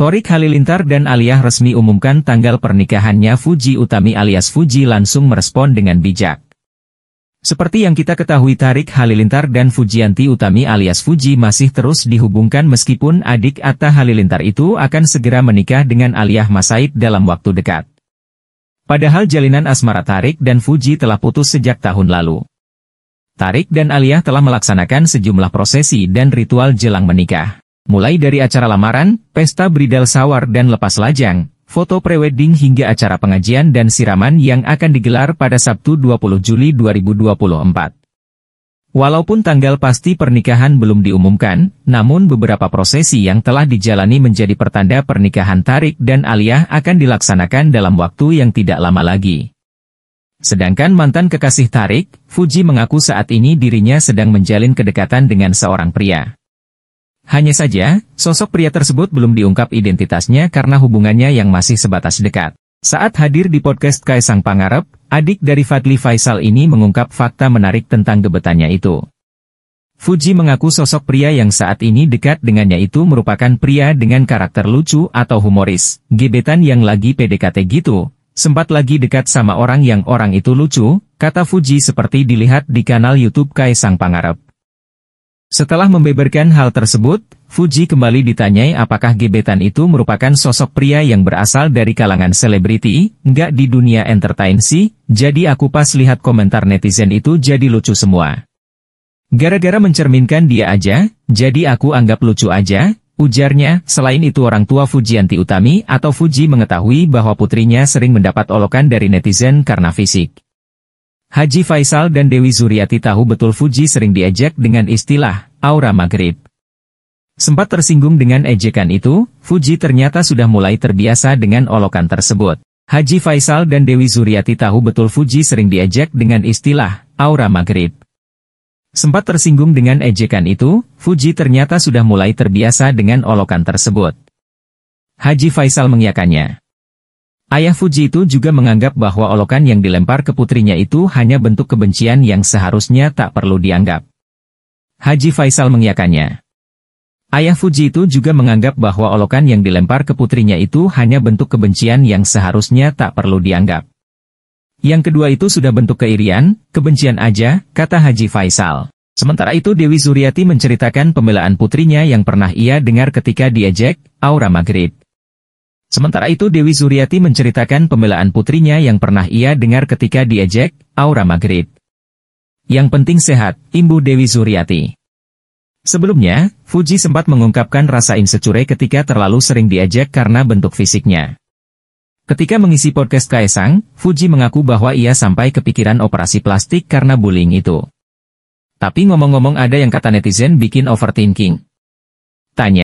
Torik Halilintar dan Aliyah resmi umumkan tanggal pernikahannya Fuji Utami alias Fuji langsung merespon dengan bijak. Seperti yang kita ketahui Tarik Halilintar dan Fujianti Utami alias Fuji masih terus dihubungkan meskipun adik Atta Halilintar itu akan segera menikah dengan Aliyah Masaid dalam waktu dekat. Padahal jalinan asmara Tarik dan Fuji telah putus sejak tahun lalu. Tarik dan Aliyah telah melaksanakan sejumlah prosesi dan ritual jelang menikah. Mulai dari acara lamaran, pesta bridal sawar dan lepas lajang, foto prewedding hingga acara pengajian dan siraman yang akan digelar pada Sabtu 20 Juli 2024. Walaupun tanggal pasti pernikahan belum diumumkan, namun beberapa prosesi yang telah dijalani menjadi pertanda pernikahan Tarik dan Aliyah akan dilaksanakan dalam waktu yang tidak lama lagi. Sedangkan mantan kekasih Tarik, Fuji mengaku saat ini dirinya sedang menjalin kedekatan dengan seorang pria. Hanya saja, sosok pria tersebut belum diungkap identitasnya karena hubungannya yang masih sebatas dekat. Saat hadir di podcast Kaisang Pangarep, adik dari Fadli Faisal ini mengungkap fakta menarik tentang gebetannya itu. Fuji mengaku sosok pria yang saat ini dekat dengannya itu merupakan pria dengan karakter lucu atau humoris, gebetan yang lagi PDKT gitu, sempat lagi dekat sama orang yang orang itu lucu, kata Fuji seperti dilihat di kanal YouTube Kaisang Pangarep. Setelah membeberkan hal tersebut, Fuji kembali ditanyai apakah gebetan itu merupakan sosok pria yang berasal dari kalangan selebriti, nggak di dunia entertain sih, jadi aku pas lihat komentar netizen itu jadi lucu semua. Gara-gara mencerminkan dia aja, jadi aku anggap lucu aja, ujarnya, selain itu orang tua Fuji Fujianti Utami atau Fuji mengetahui bahwa putrinya sering mendapat olokan dari netizen karena fisik. Haji Faisal dan Dewi Zuriati tahu betul Fuji sering diejek dengan istilah aura maghrib. Sempat tersinggung dengan ejekan itu, Fuji ternyata sudah mulai terbiasa dengan olokan tersebut. Haji Faisal dan Dewi Zuriati tahu betul Fuji sering diejek dengan istilah aura maghrib. Sempat tersinggung dengan ejekan itu, Fuji ternyata sudah mulai terbiasa dengan olokan tersebut. Haji Faisal mengiakannya. Ayah Fuji itu juga menganggap bahwa olokan yang dilempar ke putrinya itu hanya bentuk kebencian yang seharusnya tak perlu dianggap. Haji Faisal mengiyakannya. Ayah Fuji itu juga menganggap bahwa olokan yang dilempar ke putrinya itu hanya bentuk kebencian yang seharusnya tak perlu dianggap. Yang kedua itu sudah bentuk keirian, kebencian aja, kata Haji Faisal. Sementara itu Dewi Zuriati menceritakan pembelaan putrinya yang pernah ia dengar ketika diejek, Aura Maghrib. Sementara itu Dewi Zuriati menceritakan pembelaan putrinya yang pernah ia dengar ketika diejek, Aura Maghrib. Yang penting sehat, imbu Dewi Zuriati. Sebelumnya, Fuji sempat mengungkapkan rasa insecure ketika terlalu sering diejek karena bentuk fisiknya. Ketika mengisi podcast Kaisang, Fuji mengaku bahwa ia sampai kepikiran operasi plastik karena bullying itu. Tapi ngomong-ngomong ada yang kata netizen bikin overthinking. Tanya.